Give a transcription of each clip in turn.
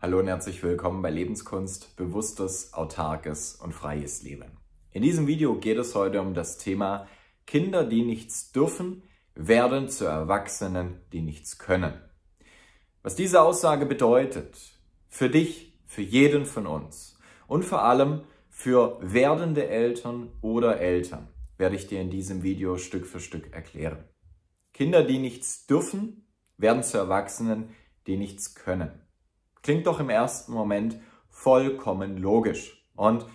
Hallo und herzlich willkommen bei Lebenskunst, bewusstes, autarkes und freies Leben. In diesem Video geht es heute um das Thema Kinder, die nichts dürfen, werden zu Erwachsenen, die nichts können. Was diese Aussage bedeutet, für dich, für jeden von uns und vor allem für werdende Eltern oder Eltern, werde ich dir in diesem Video Stück für Stück erklären. Kinder, die nichts dürfen, werden zu Erwachsenen, die nichts können. Klingt doch im ersten Moment vollkommen logisch. Und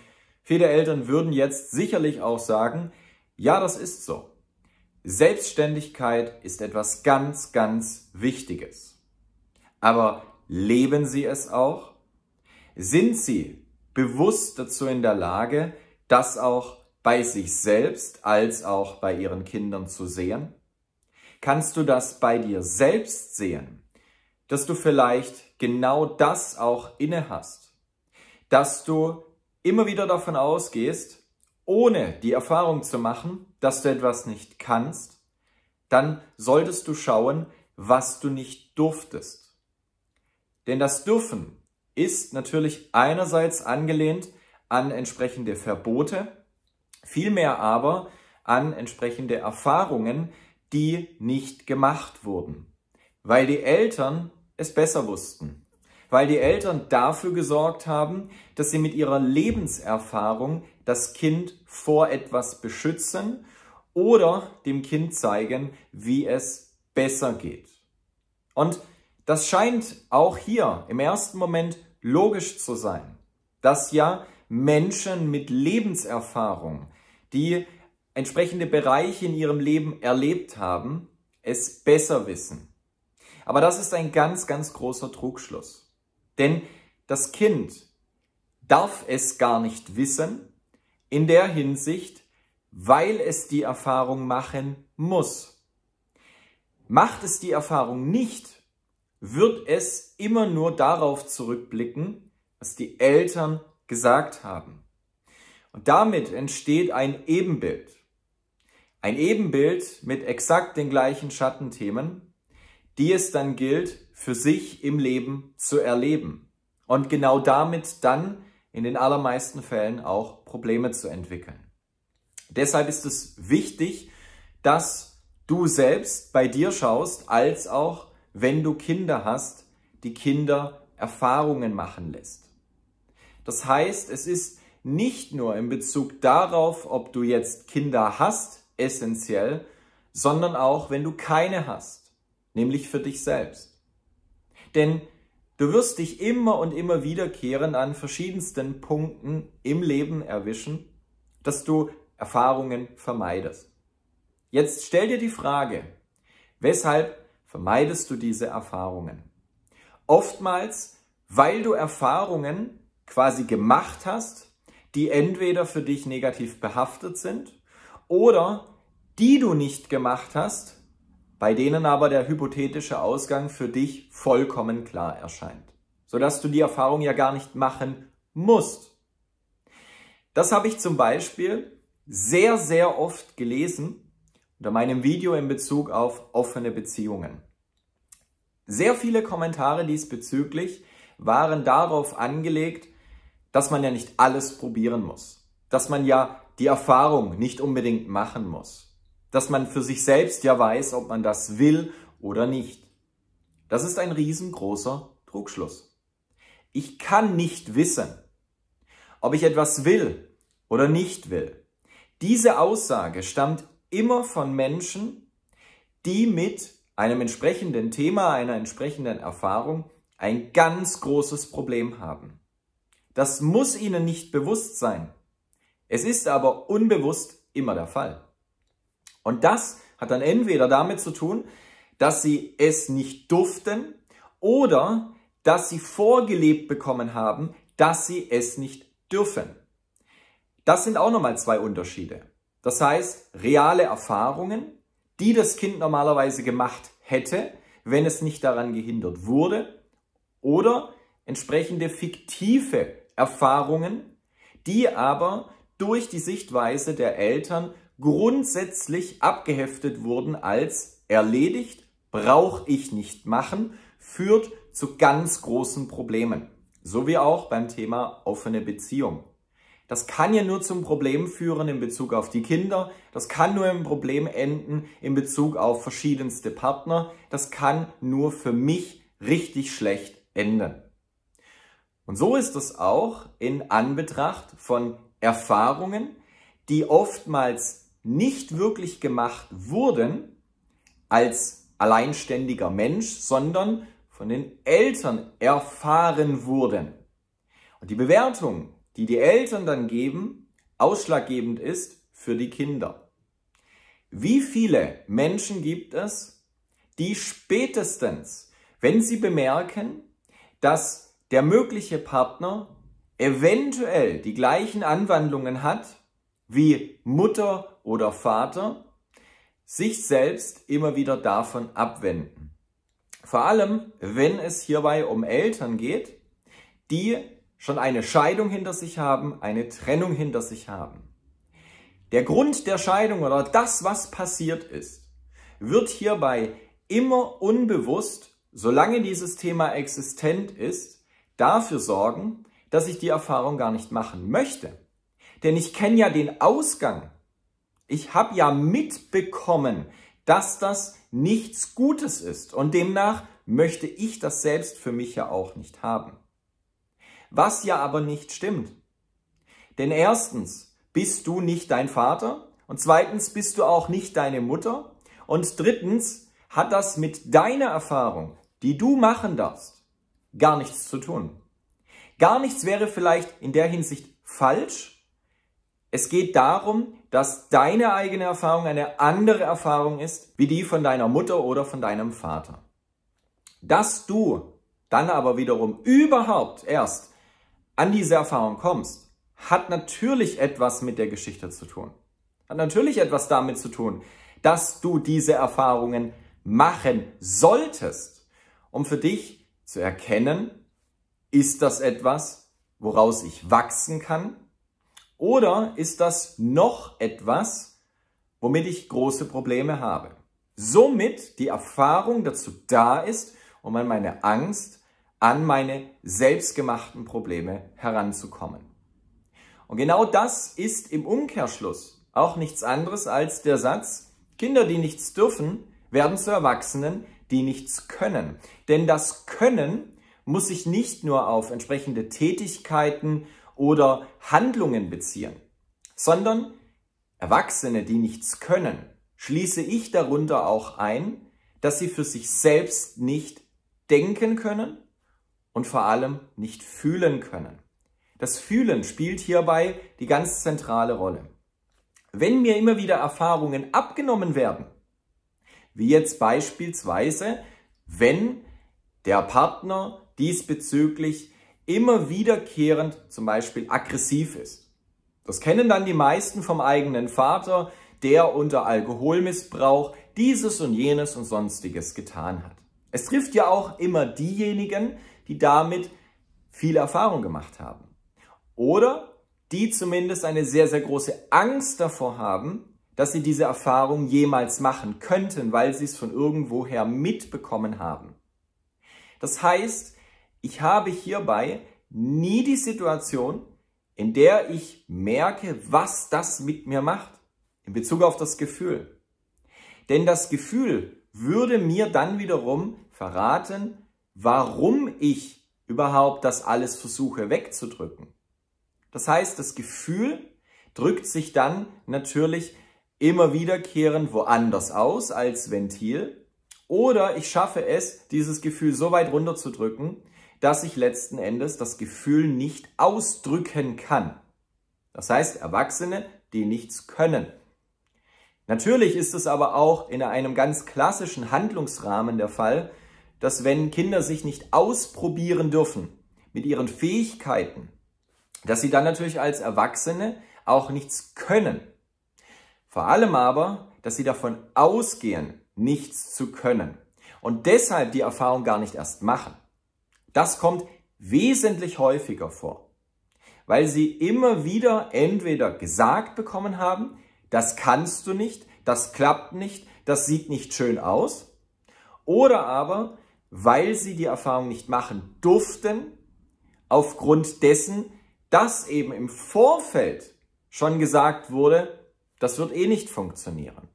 viele Eltern würden jetzt sicherlich auch sagen, ja, das ist so. Selbstständigkeit ist etwas ganz, ganz Wichtiges. Aber leben Sie es auch? Sind Sie bewusst dazu in der Lage, das auch bei sich selbst als auch bei Ihren Kindern zu sehen? Kannst du das bei dir selbst sehen, dass du vielleicht genau das auch inne hast, dass du immer wieder davon ausgehst, ohne die Erfahrung zu machen, dass du etwas nicht kannst, dann solltest du schauen, was du nicht durftest. Denn das Dürfen ist natürlich einerseits angelehnt an entsprechende Verbote, vielmehr aber an entsprechende Erfahrungen, die nicht gemacht wurden, weil die Eltern es besser wussten, weil die Eltern dafür gesorgt haben, dass sie mit ihrer Lebenserfahrung das Kind vor etwas beschützen oder dem Kind zeigen, wie es besser geht. Und das scheint auch hier im ersten Moment logisch zu sein, dass ja Menschen mit Lebenserfahrung, die entsprechende Bereiche in ihrem Leben erlebt haben, es besser wissen. Aber das ist ein ganz, ganz großer Trugschluss. Denn das Kind darf es gar nicht wissen, in der Hinsicht, weil es die Erfahrung machen muss. Macht es die Erfahrung nicht, wird es immer nur darauf zurückblicken, was die Eltern gesagt haben. Und damit entsteht ein Ebenbild. Ein Ebenbild mit exakt den gleichen Schattenthemen, die es dann gilt, für sich im Leben zu erleben. Und genau damit dann in den allermeisten Fällen auch Probleme zu entwickeln. Deshalb ist es wichtig, dass du selbst bei dir schaust, als auch wenn du Kinder hast, die Kinder Erfahrungen machen lässt. Das heißt, es ist nicht nur in Bezug darauf, ob du jetzt Kinder hast, essentiell, sondern auch wenn du keine hast nämlich für dich selbst. Denn du wirst dich immer und immer wiederkehren an verschiedensten Punkten im Leben erwischen, dass du Erfahrungen vermeidest. Jetzt stell dir die Frage, weshalb vermeidest du diese Erfahrungen? Oftmals, weil du Erfahrungen quasi gemacht hast, die entweder für dich negativ behaftet sind oder die du nicht gemacht hast, bei denen aber der hypothetische Ausgang für dich vollkommen klar erscheint, sodass du die Erfahrung ja gar nicht machen musst. Das habe ich zum Beispiel sehr, sehr oft gelesen unter meinem Video in Bezug auf offene Beziehungen. Sehr viele Kommentare diesbezüglich waren darauf angelegt, dass man ja nicht alles probieren muss, dass man ja die Erfahrung nicht unbedingt machen muss, dass man für sich selbst ja weiß, ob man das will oder nicht. Das ist ein riesengroßer Trugschluss. Ich kann nicht wissen, ob ich etwas will oder nicht will. Diese Aussage stammt immer von Menschen, die mit einem entsprechenden Thema, einer entsprechenden Erfahrung ein ganz großes Problem haben. Das muss ihnen nicht bewusst sein. Es ist aber unbewusst immer der Fall. Und das hat dann entweder damit zu tun, dass sie es nicht durften oder dass sie vorgelebt bekommen haben, dass sie es nicht dürfen. Das sind auch nochmal zwei Unterschiede. Das heißt, reale Erfahrungen, die das Kind normalerweise gemacht hätte, wenn es nicht daran gehindert wurde, oder entsprechende fiktive Erfahrungen, die aber durch die Sichtweise der Eltern grundsätzlich abgeheftet wurden als erledigt, brauche ich nicht machen, führt zu ganz großen Problemen. So wie auch beim Thema offene Beziehung. Das kann ja nur zum Problem führen in Bezug auf die Kinder. Das kann nur im Problem enden in Bezug auf verschiedenste Partner. Das kann nur für mich richtig schlecht enden. Und so ist es auch in Anbetracht von Erfahrungen, die oftmals nicht wirklich gemacht wurden als alleinständiger Mensch, sondern von den Eltern erfahren wurden. Und die Bewertung, die die Eltern dann geben, ausschlaggebend ist für die Kinder. Wie viele Menschen gibt es, die spätestens, wenn sie bemerken, dass der mögliche Partner eventuell die gleichen Anwandlungen hat wie Mutter oder Vater sich selbst immer wieder davon abwenden. Vor allem, wenn es hierbei um Eltern geht, die schon eine Scheidung hinter sich haben, eine Trennung hinter sich haben. Der Grund der Scheidung oder das, was passiert ist, wird hierbei immer unbewusst, solange dieses Thema existent ist, dafür sorgen, dass ich die Erfahrung gar nicht machen möchte. Denn ich kenne ja den Ausgang ich habe ja mitbekommen, dass das nichts Gutes ist und demnach möchte ich das selbst für mich ja auch nicht haben. Was ja aber nicht stimmt. Denn erstens bist du nicht dein Vater und zweitens bist du auch nicht deine Mutter und drittens hat das mit deiner Erfahrung, die du machen darfst, gar nichts zu tun. Gar nichts wäre vielleicht in der Hinsicht falsch. Es geht darum, dass deine eigene Erfahrung eine andere Erfahrung ist wie die von deiner Mutter oder von deinem Vater. Dass du dann aber wiederum überhaupt erst an diese Erfahrung kommst, hat natürlich etwas mit der Geschichte zu tun. Hat natürlich etwas damit zu tun, dass du diese Erfahrungen machen solltest, um für dich zu erkennen, ist das etwas, woraus ich wachsen kann? Oder ist das noch etwas, womit ich große Probleme habe? Somit die Erfahrung dazu da ist, um an meine Angst, an meine selbstgemachten Probleme heranzukommen. Und genau das ist im Umkehrschluss auch nichts anderes als der Satz, Kinder, die nichts dürfen, werden zu Erwachsenen, die nichts können. Denn das Können muss sich nicht nur auf entsprechende Tätigkeiten oder Handlungen beziehen, sondern Erwachsene, die nichts können, schließe ich darunter auch ein, dass sie für sich selbst nicht denken können und vor allem nicht fühlen können. Das Fühlen spielt hierbei die ganz zentrale Rolle. Wenn mir immer wieder Erfahrungen abgenommen werden, wie jetzt beispielsweise, wenn der Partner diesbezüglich immer wiederkehrend zum Beispiel aggressiv ist. Das kennen dann die meisten vom eigenen Vater, der unter Alkoholmissbrauch dieses und jenes und sonstiges getan hat. Es trifft ja auch immer diejenigen, die damit viel Erfahrung gemacht haben. Oder die zumindest eine sehr, sehr große Angst davor haben, dass sie diese Erfahrung jemals machen könnten, weil sie es von irgendwoher mitbekommen haben. Das heißt, ich habe hierbei nie die Situation, in der ich merke, was das mit mir macht in Bezug auf das Gefühl. Denn das Gefühl würde mir dann wiederum verraten, warum ich überhaupt das alles versuche wegzudrücken. Das heißt, das Gefühl drückt sich dann natürlich immer wiederkehrend woanders aus als Ventil oder ich schaffe es, dieses Gefühl so weit runterzudrücken, dass ich letzten Endes das Gefühl nicht ausdrücken kann. Das heißt, Erwachsene, die nichts können. Natürlich ist es aber auch in einem ganz klassischen Handlungsrahmen der Fall, dass wenn Kinder sich nicht ausprobieren dürfen mit ihren Fähigkeiten, dass sie dann natürlich als Erwachsene auch nichts können. Vor allem aber, dass sie davon ausgehen, nichts zu können und deshalb die Erfahrung gar nicht erst machen. Das kommt wesentlich häufiger vor, weil sie immer wieder entweder gesagt bekommen haben, das kannst du nicht, das klappt nicht, das sieht nicht schön aus, oder aber, weil sie die Erfahrung nicht machen durften, aufgrund dessen, dass eben im Vorfeld schon gesagt wurde, das wird eh nicht funktionieren.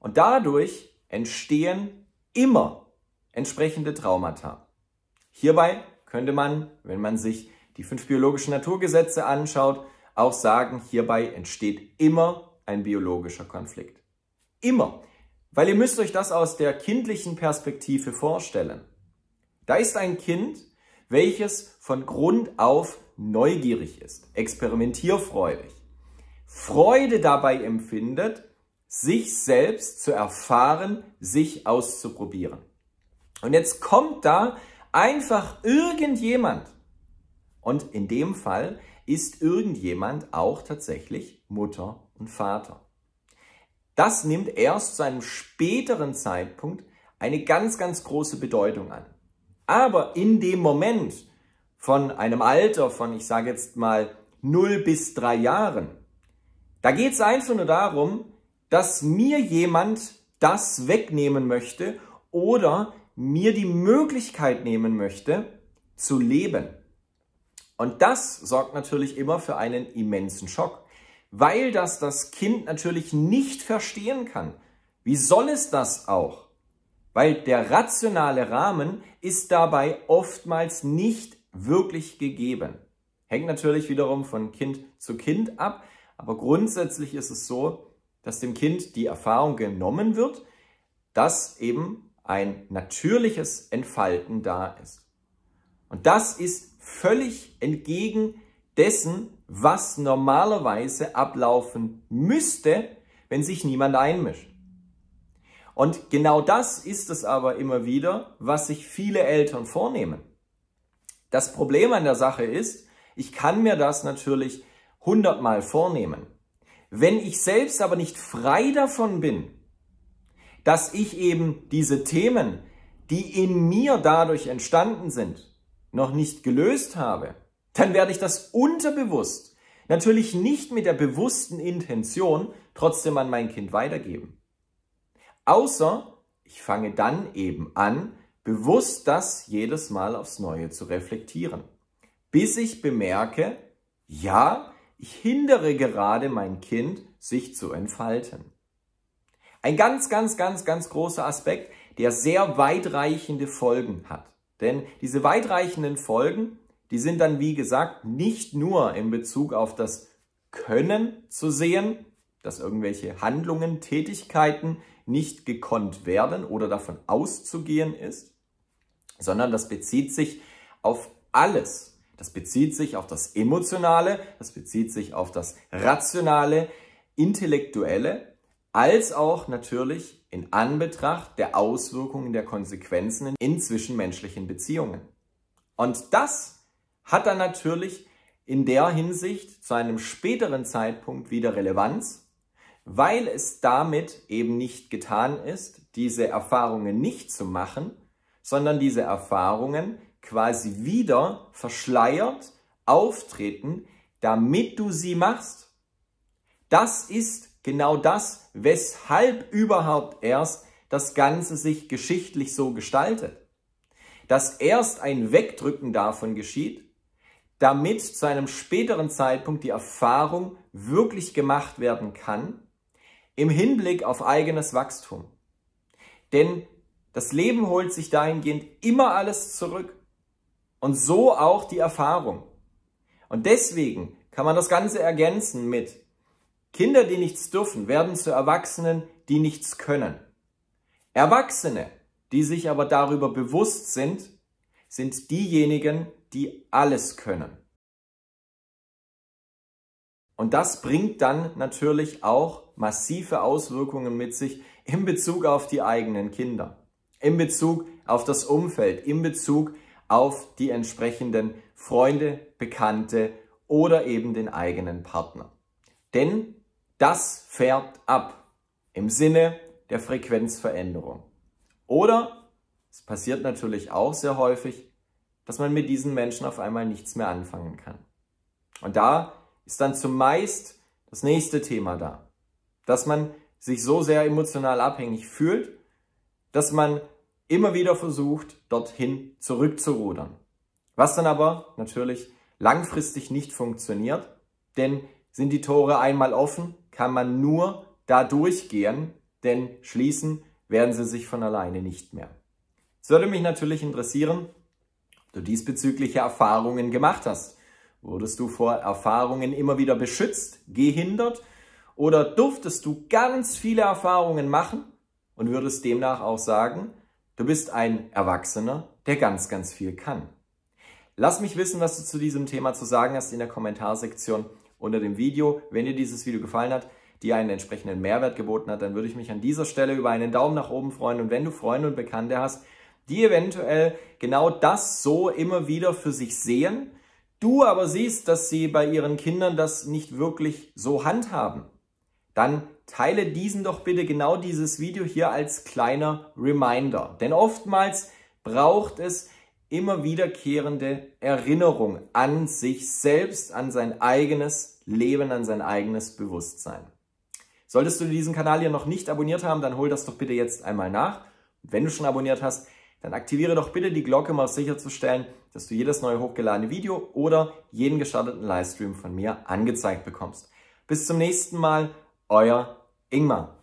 Und dadurch entstehen immer entsprechende Traumata. Hierbei könnte man, wenn man sich die fünf biologischen Naturgesetze anschaut, auch sagen, hierbei entsteht immer ein biologischer Konflikt. Immer. Weil ihr müsst euch das aus der kindlichen Perspektive vorstellen. Da ist ein Kind, welches von Grund auf neugierig ist, experimentierfreudig, Freude dabei empfindet, sich selbst zu erfahren, sich auszuprobieren. Und jetzt kommt da Einfach irgendjemand. Und in dem Fall ist irgendjemand auch tatsächlich Mutter und Vater. Das nimmt erst zu einem späteren Zeitpunkt eine ganz, ganz große Bedeutung an. Aber in dem Moment von einem Alter von, ich sage jetzt mal, 0 bis 3 Jahren, da geht es einfach nur darum, dass mir jemand das wegnehmen möchte oder mir die Möglichkeit nehmen möchte, zu leben. Und das sorgt natürlich immer für einen immensen Schock, weil das das Kind natürlich nicht verstehen kann. Wie soll es das auch? Weil der rationale Rahmen ist dabei oftmals nicht wirklich gegeben. Hängt natürlich wiederum von Kind zu Kind ab, aber grundsätzlich ist es so, dass dem Kind die Erfahrung genommen wird, dass eben ein natürliches Entfalten da ist. Und das ist völlig entgegen dessen, was normalerweise ablaufen müsste, wenn sich niemand einmischt. Und genau das ist es aber immer wieder, was sich viele Eltern vornehmen. Das Problem an der Sache ist, ich kann mir das natürlich hundertmal vornehmen. Wenn ich selbst aber nicht frei davon bin, dass ich eben diese Themen, die in mir dadurch entstanden sind, noch nicht gelöst habe, dann werde ich das unterbewusst, natürlich nicht mit der bewussten Intention, trotzdem an mein Kind weitergeben. Außer ich fange dann eben an, bewusst das jedes Mal aufs Neue zu reflektieren, bis ich bemerke, ja, ich hindere gerade mein Kind, sich zu entfalten. Ein ganz, ganz, ganz, ganz großer Aspekt, der sehr weitreichende Folgen hat. Denn diese weitreichenden Folgen, die sind dann, wie gesagt, nicht nur in Bezug auf das Können zu sehen, dass irgendwelche Handlungen, Tätigkeiten nicht gekonnt werden oder davon auszugehen ist, sondern das bezieht sich auf alles. Das bezieht sich auf das Emotionale, das bezieht sich auf das Rationale, Intellektuelle als auch natürlich in Anbetracht der Auswirkungen der Konsequenzen in zwischenmenschlichen Beziehungen. Und das hat dann natürlich in der Hinsicht zu einem späteren Zeitpunkt wieder Relevanz, weil es damit eben nicht getan ist, diese Erfahrungen nicht zu machen, sondern diese Erfahrungen quasi wieder verschleiert auftreten, damit du sie machst. Das ist Genau das, weshalb überhaupt erst das Ganze sich geschichtlich so gestaltet. Dass erst ein Wegdrücken davon geschieht, damit zu einem späteren Zeitpunkt die Erfahrung wirklich gemacht werden kann, im Hinblick auf eigenes Wachstum. Denn das Leben holt sich dahingehend immer alles zurück und so auch die Erfahrung. Und deswegen kann man das Ganze ergänzen mit Kinder, die nichts dürfen, werden zu Erwachsenen, die nichts können. Erwachsene, die sich aber darüber bewusst sind, sind diejenigen, die alles können. Und das bringt dann natürlich auch massive Auswirkungen mit sich in Bezug auf die eigenen Kinder, in Bezug auf das Umfeld, in Bezug auf die entsprechenden Freunde, Bekannte oder eben den eigenen Partner. Denn das färbt ab im Sinne der Frequenzveränderung. Oder es passiert natürlich auch sehr häufig, dass man mit diesen Menschen auf einmal nichts mehr anfangen kann. Und da ist dann zumeist das nächste Thema da, dass man sich so sehr emotional abhängig fühlt, dass man immer wieder versucht, dorthin zurückzurudern. Was dann aber natürlich langfristig nicht funktioniert, denn sind die Tore einmal offen, kann man nur da durchgehen, denn schließen werden sie sich von alleine nicht mehr. Es würde mich natürlich interessieren, ob du diesbezügliche Erfahrungen gemacht hast. Wurdest du vor Erfahrungen immer wieder beschützt, gehindert oder durftest du ganz viele Erfahrungen machen und würdest demnach auch sagen, du bist ein Erwachsener, der ganz, ganz viel kann. Lass mich wissen, was du zu diesem Thema zu sagen hast in der Kommentarsektion unter dem Video. Wenn dir dieses Video gefallen hat, dir einen entsprechenden Mehrwert geboten hat, dann würde ich mich an dieser Stelle über einen Daumen nach oben freuen. Und wenn du Freunde und Bekannte hast, die eventuell genau das so immer wieder für sich sehen, du aber siehst, dass sie bei ihren Kindern das nicht wirklich so handhaben, dann teile diesen doch bitte genau dieses Video hier als kleiner Reminder. Denn oftmals braucht es immer wiederkehrende Erinnerung an sich selbst, an sein eigenes Leben, an sein eigenes Bewusstsein. Solltest du diesen Kanal hier noch nicht abonniert haben, dann hol das doch bitte jetzt einmal nach. Und wenn du schon abonniert hast, dann aktiviere doch bitte die Glocke, um auf sicherzustellen, dass du jedes neue hochgeladene Video oder jeden gestarteten Livestream von mir angezeigt bekommst. Bis zum nächsten Mal, euer Ingmar.